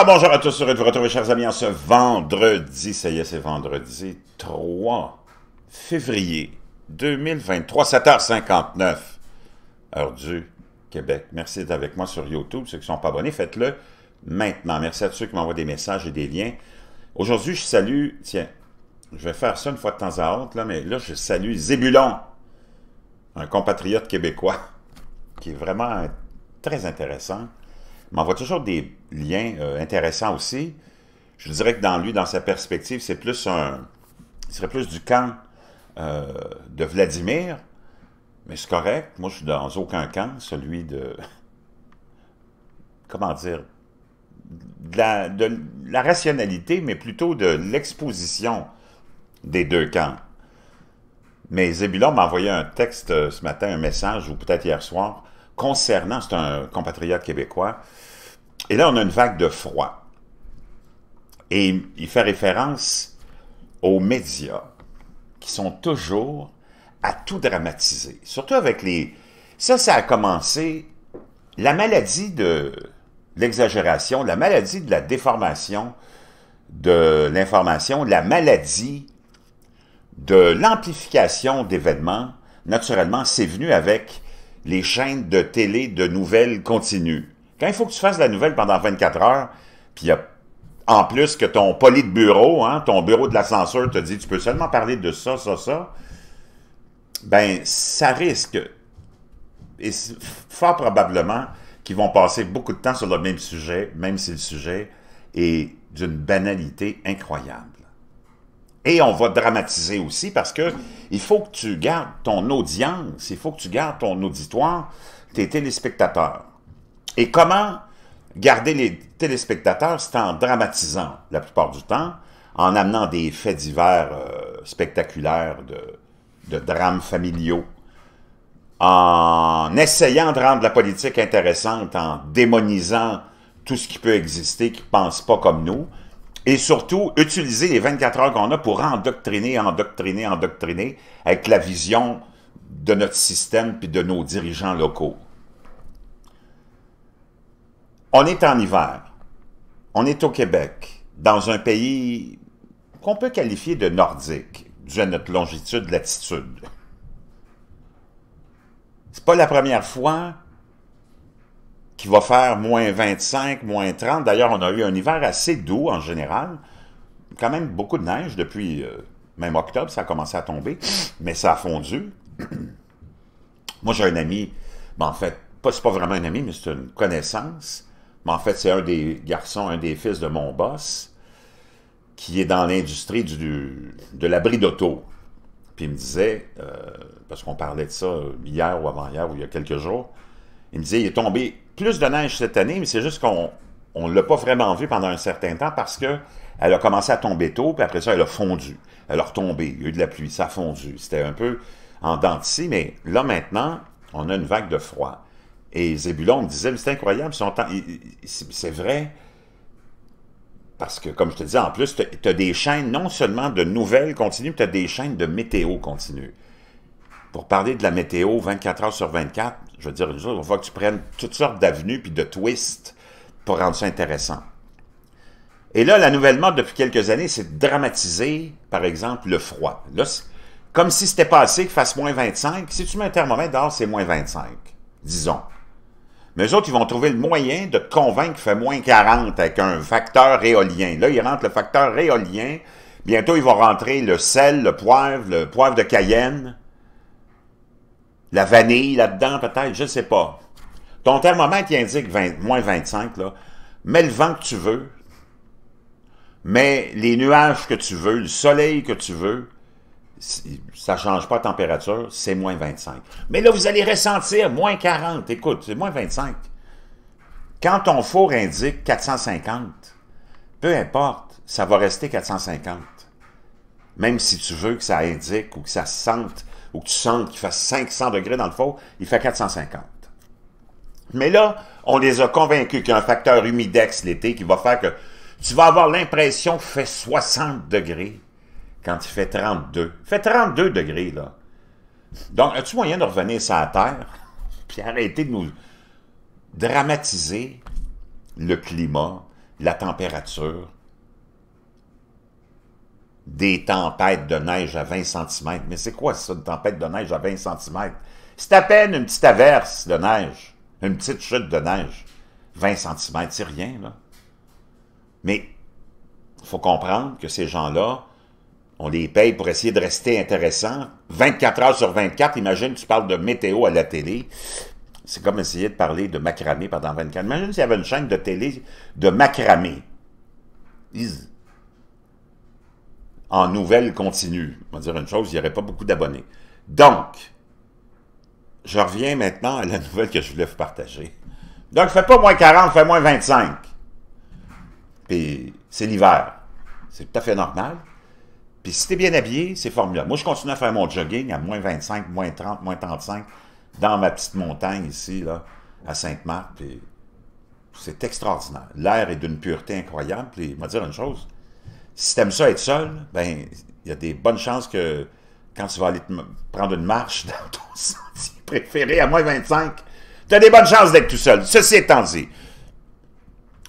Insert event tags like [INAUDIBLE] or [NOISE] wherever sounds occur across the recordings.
Ah, bonjour à tous, heureux de vous retrouver, chers amis, en ce vendredi, ça y est, c'est vendredi 3 février 2023, 7h59, heure du Québec. Merci d'être avec moi sur YouTube. Ceux qui ne sont pas abonnés, faites-le maintenant. Merci à ceux qui m'envoient des messages et des liens. Aujourd'hui, je salue, tiens, je vais faire ça une fois de temps à autre, là, mais là, je salue Zébulon, un compatriote québécois, qui est vraiment très intéressant m'envoie toujours des liens euh, intéressants aussi. Je dirais que dans lui, dans sa perspective, c'est plus un. Il serait plus du camp euh, de Vladimir, mais c'est correct. Moi, je suis dans aucun camp, celui de. Comment dire de la, de la rationalité, mais plutôt de l'exposition des deux camps. Mais Zébulon m'a envoyé un texte euh, ce matin, un message, ou peut-être hier soir, concernant, c'est un compatriote québécois, et là on a une vague de froid. Et il fait référence aux médias qui sont toujours à tout dramatiser. Surtout avec les... Ça, ça a commencé... La maladie de l'exagération, la maladie de la déformation de l'information, la maladie de l'amplification d'événements, naturellement, c'est venu avec les chaînes de télé de nouvelles continues. Quand il faut que tu fasses la nouvelle pendant 24 heures, puis en plus que ton poli de bureau, hein, ton bureau de la censure te dit tu peux seulement parler de ça, ça, ça, ben ça risque, et fort probablement, qu'ils vont passer beaucoup de temps sur le même sujet, même si le sujet est d'une banalité incroyable. Et on va dramatiser aussi parce que il faut que tu gardes ton audience, il faut que tu gardes ton auditoire, tes téléspectateurs. Et comment garder les téléspectateurs? C'est en dramatisant la plupart du temps, en amenant des faits divers euh, spectaculaires de, de drames familiaux, en essayant de rendre la politique intéressante, en démonisant tout ce qui peut exister qui ne pense pas comme nous, et surtout, utiliser les 24 heures qu'on a pour endoctriner, endoctriner, endoctriner avec la vision de notre système puis de nos dirigeants locaux. On est en hiver. On est au Québec, dans un pays qu'on peut qualifier de nordique, dû à notre longitude, latitude. C'est pas la première fois qui va faire moins 25, moins 30. D'ailleurs, on a eu un hiver assez doux en général. Quand même beaucoup de neige depuis euh, même octobre, ça a commencé à tomber, mais ça a fondu. [CLEARS THROAT] Moi, j'ai un ami, mais ben, en fait, pas, c'est pas vraiment un ami, mais c'est une connaissance. Mais ben, en fait, c'est un des garçons, un des fils de mon boss, qui est dans l'industrie du, de l'abri d'auto. Puis il me disait, euh, parce qu'on parlait de ça hier ou avant-hier ou il y a quelques jours, il me disait, il est tombé plus de neige cette année, mais c'est juste qu'on ne l'a pas vraiment vu pendant un certain temps parce que elle a commencé à tomber tôt, puis après ça, elle a fondu. Elle a retombé. Il y a eu de la pluie, ça a fondu. C'était un peu en dents mais là, maintenant, on a une vague de froid. Et Zébulon me disait, mais c'est incroyable, c'est vrai. Parce que, comme je te disais, en plus, tu as, des chaînes non seulement de nouvelles continues, tu as des chaînes de météo continues. Pour parler de la météo 24 heures sur 24, je veux dire, on voit que tu prennes toutes sortes d'avenues puis de twists pour rendre ça intéressant. Et là, la nouvelle mode depuis quelques années, c'est de dramatiser, par exemple, le froid. Là, comme si c'était passé qu'il fasse moins 25. Si tu mets un thermomètre dehors, c'est moins 25, disons. Mais eux autres, ils vont trouver le moyen de te convaincre qu'il fait moins 40 avec un facteur réolien. Là, ils rentrent le facteur réolien. Bientôt, ils vont rentrer le sel, le poivre, le poivre de Cayenne la vanille là-dedans peut-être, je ne sais pas. Ton thermomètre, il indique moins 25, là. Mets le vent que tu veux, mets les nuages que tu veux, le soleil que tu veux, ça ne change pas la température, c'est moins 25. Mais là, vous allez ressentir moins 40. Écoute, c'est moins 25. Quand ton four indique 450, peu importe, ça va rester 450. Même si tu veux que ça indique ou que ça sente ou que tu sens qu'il fasse 500 degrés dans le faux il fait 450. Mais là, on les a convaincus qu'il y a un facteur humidex l'été qui va faire que tu vas avoir l'impression qu'il fait 60 degrés quand il fait 32. Il fait 32 degrés, là. Donc, as-tu moyen de revenir ça à Terre [LAUGHS] puis arrêter de nous dramatiser le climat, la température, des tempêtes de neige à 20 cm. Mais c'est quoi ça, une tempête de neige à 20 cm? C'est à peine une petite averse de neige, une petite chute de neige. 20 cm, c'est rien, là. Mais il faut comprendre que ces gens-là, on les paye pour essayer de rester intéressants. 24 heures sur 24, imagine, tu parles de météo à la télé. C'est comme essayer de parler de macramé pendant 24. Imagine s'il y avait une chaîne de télé de macramé. Ils en nouvelles continues. On va dire une chose, il n'y aurait pas beaucoup d'abonnés. Donc, je reviens maintenant à la nouvelle que je voulais vous partager. Donc, fais pas moins 40, fais moins 25. Puis, c'est l'hiver. C'est tout à fait normal. Puis, si t'es bien habillé, c'est formidable. Moi, je continue à faire mon jogging à moins 25, moins 30, moins 35 dans ma petite montagne ici, là, à Sainte-Marthe. Puis, c'est extraordinaire. L'air est d'une pureté incroyable. Puis, vais dire une chose, si t'aimes ça être seul, ben, il y a des bonnes chances que quand tu vas aller prendre une marche [LAUGHS] dans ton sentier préféré à moins 25, tu as des bonnes chances d'être tout seul. Ceci étant dit,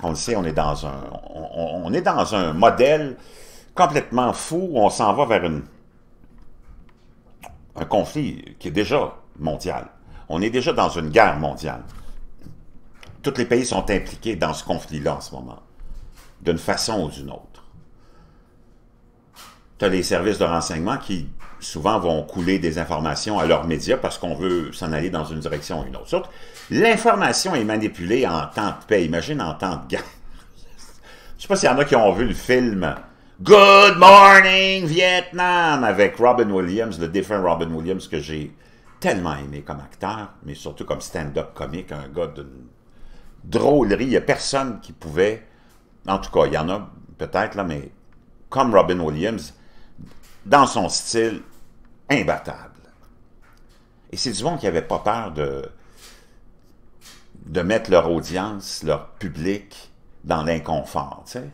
on le sait, on est dans un, on, est dans un modèle complètement fou où on s'en va vers une, un conflit qui est déjà mondial. On est déjà dans une guerre mondiale. Tous les pays sont impliqués dans ce conflit-là en ce moment, d'une façon ou d'une autre tu as les services de renseignement qui souvent vont couler des informations à leurs médias parce qu'on veut s'en aller dans une direction ou une autre. l'information est manipulée en temps de paix. Imagine en temps de guerre. Je sais pas s'il y en a qui ont vu le film Good Morning Vietnam avec Robin Williams, le défunt Robin Williams que j'ai tellement aimé comme acteur, mais surtout comme stand-up comique, un gars de drôlerie. Il n'y a personne qui pouvait, en tout cas, il y en a peut-être là, mais comme Robin Williams, dans son style, imbattable. Et c'est du monde qui n'avait pas peur de, de mettre leur audience, leur public, dans l'inconfort, tu sais.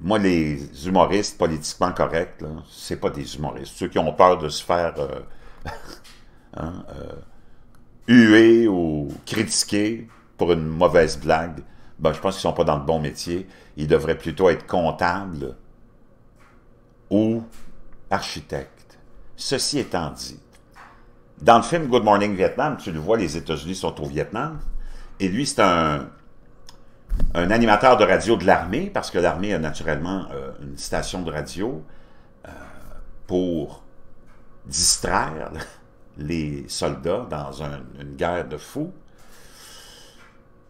Moi, les humoristes politiquement corrects, c'est pas des humoristes. Ceux qui ont peur de se faire euh, [LAUGHS] hein, euh, huer ou critiquer pour une mauvaise blague, ben, je pense qu'ils sont pas dans le bon métier. Ils devraient plutôt être comptables ou architecte. Ceci étant dit, dans le film Good Morning Vietnam, tu le vois, les États-Unis sont au Vietnam, et lui, c'est un, un animateur de radio de l'armée, parce que l'armée a naturellement euh, une station de radio euh, pour distraire [LAUGHS] les soldats dans une guerre de fous.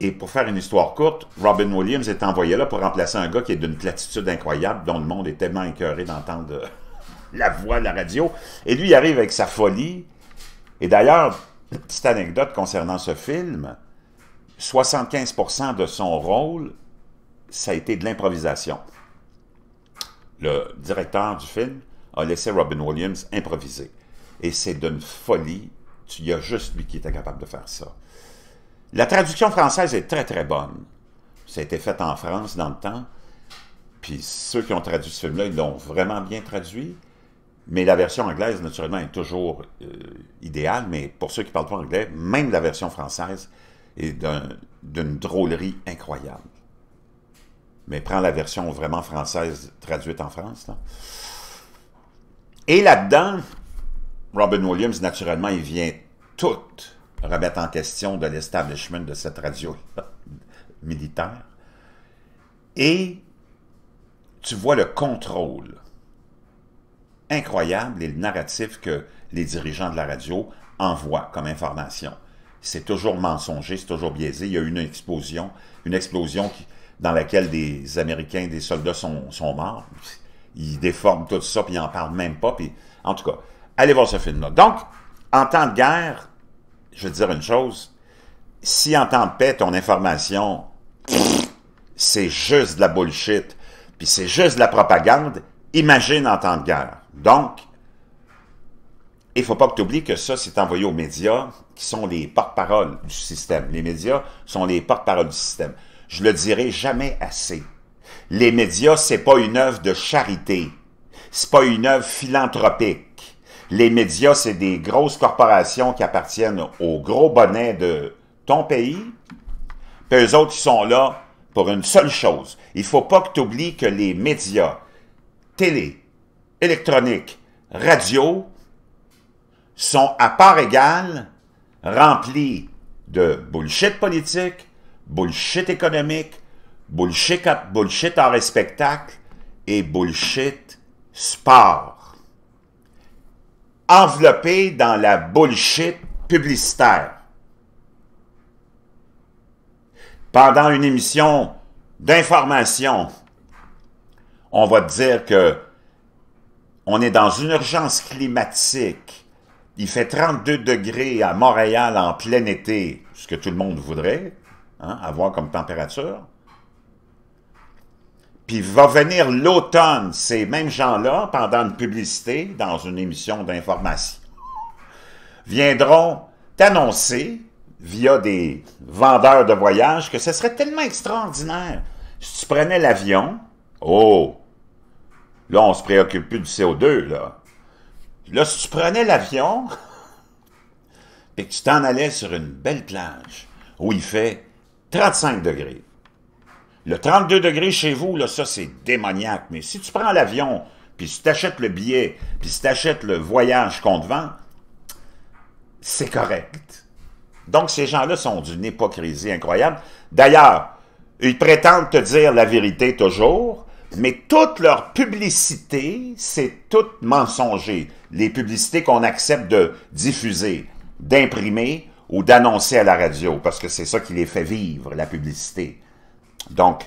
Et pour faire une histoire courte, Robin Williams est envoyé là pour remplacer un gars qui est d'une platitude incroyable, dont le monde est tellement écœuré d'entendre [LAUGHS] la voix de la radio. Et lui, il arrive avec sa folie. Et d'ailleurs, petite anecdote concernant ce film, 75% de son rôle, ça a été de l'improvisation. Le directeur du film a laissé Robin Williams improviser. Et c'est d'une folie. Il y a juste lui qui était capable de faire ça. La traduction française est très, très bonne. Ça a été fait en France dans le temps. Puis ceux qui ont traduit ce film-là, ils l'ont vraiment bien traduit. Mais la version anglaise, naturellement, est toujours euh, idéale. Mais pour ceux qui ne parlent pas anglais, même la version française est d'une drôlerie incroyable. Mais prends la version vraiment française traduite en France. Et là-dedans, Robin Williams, naturellement, il vient tout remettent en question de l'establishment de cette radio [LAUGHS] militaire. Et tu vois le contrôle incroyable et le narratif que les dirigeants de la radio envoient comme information. C'est toujours mensonger, c'est toujours biaisé. Il y a eu une explosion, une explosion dans laquelle des Américains, des soldats sont, sont morts. Ils déforment tout ça, puis ils n'en parlent même pas. Puis, en tout cas, allez voir ce film-là. Donc, en temps de guerre, je veux dire une chose, si en temps de paix, ton information, c'est juste de la bullshit, puis c'est juste de la propagande, imagine en temps de guerre. Donc, il faut pas que tu oublies que ça, c'est envoyé aux médias, qui sont les porte-parole du système. Les médias sont les porte-parole du système. Je le dirai jamais assez. Les médias, c'est pas une œuvre de charité. C'est pas une œuvre philanthropique les médias, c'est des grosses corporations qui appartiennent aux gros bonnets de ton pays. Puis eux autres, ils sont là pour une seule chose. Il faut pas que tu oublies que les médias, télé, électronique, radio, sont à part égale remplis de bullshit politique, bullshit économique, bullshit, bullshit spectacle et bullshit sport enveloppé dans la bullshit publicitaire. Pendant une émission d'information, on va dire que on est dans une urgence climatique. Il fait 32 degrés à Montréal en plein été, ce que tout le monde voudrait avoir hein, comme température. Puis va venir l'automne, ces mêmes gens-là, pendant une publicité, dans une émission d'information, viendront t'annoncer, via des vendeurs de voyages, que ce serait tellement extraordinaire si tu prenais l'avion. Oh! Là, on se préoccupe plus du CO2, là. Là, si tu prenais l'avion et [LAUGHS] que tu t'en allais sur une belle plage où il fait 35 degrés, le 32 degrés chez vous, là, ça, c'est démoniaque. Mais si tu prends l'avion, puis si tu achètes le billet, puis si tu achètes le voyage qu'on te vend, c'est correct. Donc, ces gens-là sont d'une hypocrisie incroyable. D'ailleurs, ils prétendent te dire la vérité toujours, mais toute leur publicité, c'est toute mensonger. Les publicités qu'on accepte de diffuser, d'imprimer ou d'annoncer à la radio, parce que c'est ça qui les fait vivre, la publicité. Donc,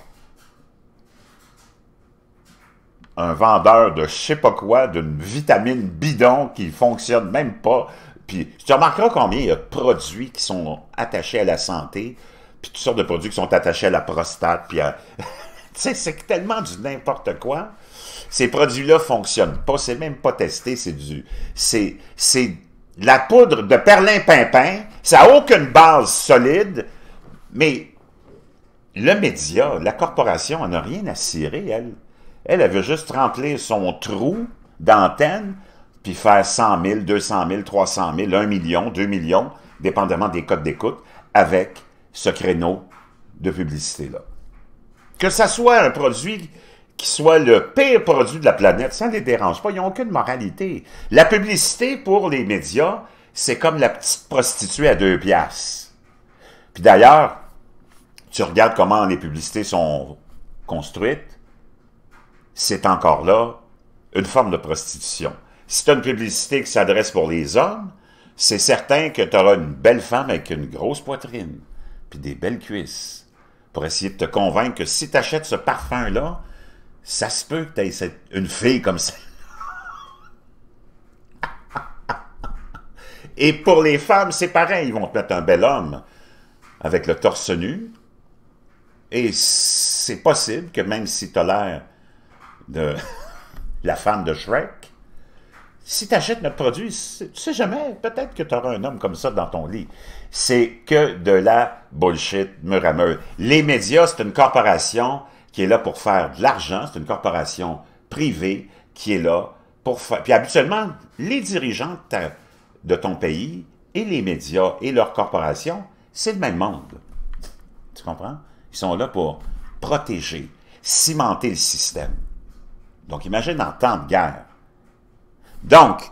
un vendeur de je sais pas quoi, d'une vitamine bidon qui fonctionne même pas. Puis tu remarqueras combien il y a de produits qui sont attachés à la santé, puis toutes sortes de produits qui sont attachés à la prostate, puis [LAUGHS] tu sais, c'est tellement du n'importe quoi. Ces produits-là fonctionnent pas, c'est même pas testé, c'est du... C'est... c'est la poudre de perlin-pimpin, ça n'a aucune base solide, mais le média, la corporation, elle n'a rien à cirer, elle. Elle, elle veut juste remplir son trou d'antenne, puis faire 100 000, 200 000, 300 000, 1 million, 2 millions, dépendamment des codes d'écoute, avec ce créneau de publicité-là. Que ça soit un produit qui soit le pire produit de la planète, ça ne les dérange pas, ils n'ont aucune moralité. La publicité pour les médias, c'est comme la petite prostituée à deux piastres. Puis d'ailleurs, tu regardes comment les publicités sont construites, c'est encore là une forme de prostitution. Si tu as une publicité qui s'adresse pour les hommes, c'est certain que tu auras une belle femme avec une grosse poitrine, puis des belles cuisses, pour essayer de te convaincre que si tu achètes ce parfum-là, ça se peut que tu aies une fille comme ça. Et pour les femmes, c'est pareil, ils vont te mettre un bel homme avec le torse nu, et c'est possible que même si tu as l'air de [LAUGHS] la femme de Shrek, si tu achètes notre produit, tu sais jamais, peut-être que tu auras un homme comme ça dans ton lit. C'est que de la bullshit mur à mur. Les médias, c'est une corporation qui est là pour faire de l'argent, c'est une corporation privée qui est là pour faire... Puis habituellement, les dirigeants de ton pays et les médias et leurs corporations, c'est le même monde. Tu comprends? Ils sont là pour protéger, cimenter le système. Donc, imagine en temps de guerre. Donc,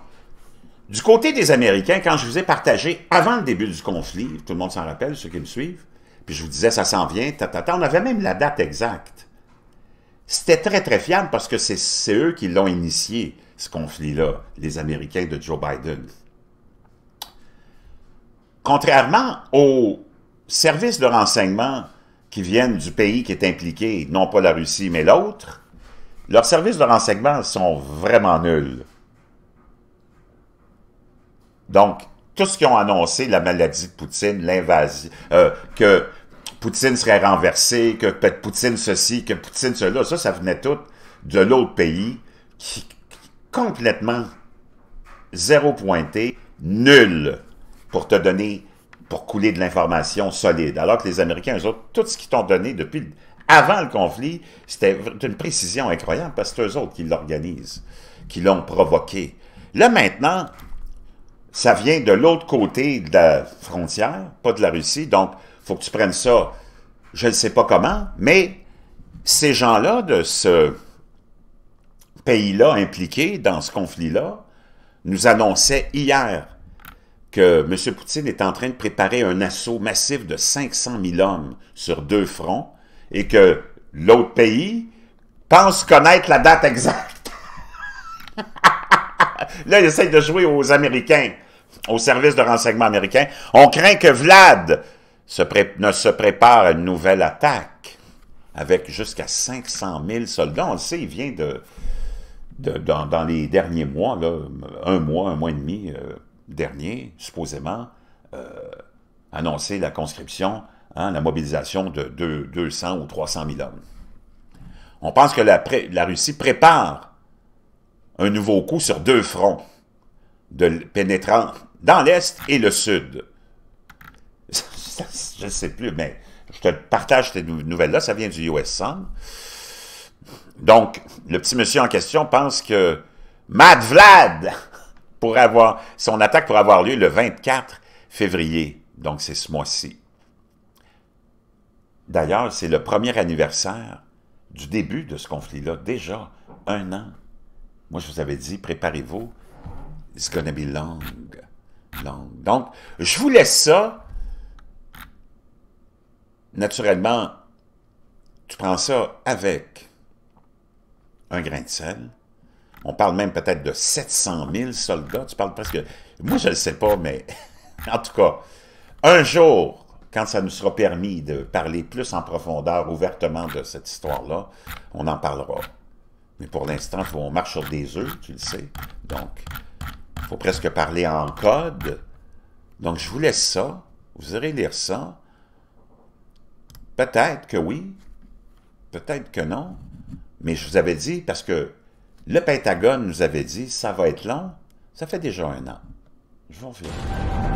du côté des Américains, quand je vous ai partagé avant le début du conflit, tout le monde s'en rappelle, ceux qui me suivent, puis je vous disais, ça s'en vient, ta, on avait même la date exacte. C'était très, très fiable parce que c'est eux qui l'ont initié, ce conflit-là, les Américains de Joe Biden. Contrairement aux services de renseignement qui viennent du pays qui est impliqué, non pas la Russie, mais l'autre, leurs services de renseignement sont vraiment nuls. Donc, tout ce qu'ils ont annoncé, la maladie de Poutine, l'invasion, euh, que Poutine serait renversé, que Poutine ceci, que Poutine cela, ça, ça venait tout de l'autre pays qui complètement zéro pointé, nul, pour te donner pour couler de l'information solide. Alors que les Américains, eux autres, tout ce qu'ils t'ont donné depuis avant le conflit, c'était une précision incroyable parce que c'est eux autres qui l'organisent, qui l'ont provoqué. Là, maintenant, ça vient de l'autre côté de la frontière, pas de la Russie, donc il faut que tu prennes ça, je ne sais pas comment, mais ces gens-là de ce pays-là impliqués dans ce conflit-là nous annonçaient hier que M. Poutine est en train de préparer un assaut massif de 500 000 hommes sur deux fronts et que l'autre pays pense connaître la date exacte. [LAUGHS] Là, il essaie de jouer aux Américains, aux services de renseignement américains. On craint que Vlad se ne se prépare à une nouvelle attaque avec jusqu'à 500 000 soldats. On le sait, il vient de, dans, les derniers mois, là, un mois, un mois et demi, euh, dernier, supposément, euh, annoncer annoncé la conscription, hein, la mobilisation de 200 ou 300 000 hommes. On pense que la, Russie prépare un nouveau coup sur deux fronts, de pénétrant dans l'Est et le Sud. [LAUGHS] je ne sais plus, mais je te partage ces nouvelles-là, ça vient du US Donc, le petit monsieur en question pense que Mad Vlad avoir, son attaque pour avoir lieu le 24 février, donc c'est ce mois-ci. D'ailleurs, c'est le premier anniversaire du début de ce conflit-là, déjà un an. Moi, je vous avais dit, préparez-vous, it's gonna be long, long. Donc, je vous laisse ça. Naturellement, tu prends ça avec un grain de sel, on parle même peut-être de 700 000 soldats. Tu parles presque... Moi, je ne le sais pas, mais [LAUGHS] en tout cas, un jour, quand ça nous sera permis de parler plus en profondeur, ouvertement de cette histoire-là, on en parlera. Mais pour l'instant, on marche sur des œufs, tu le sais. Donc, il faut presque parler en code. Donc, je vous laisse ça. Vous irez lire ça. Peut-être que oui, peut-être que non. Mais je vous avais dit, parce que le Pentagone nous avait dit, ça va être long, ça fait déjà un an. Je vous reviens.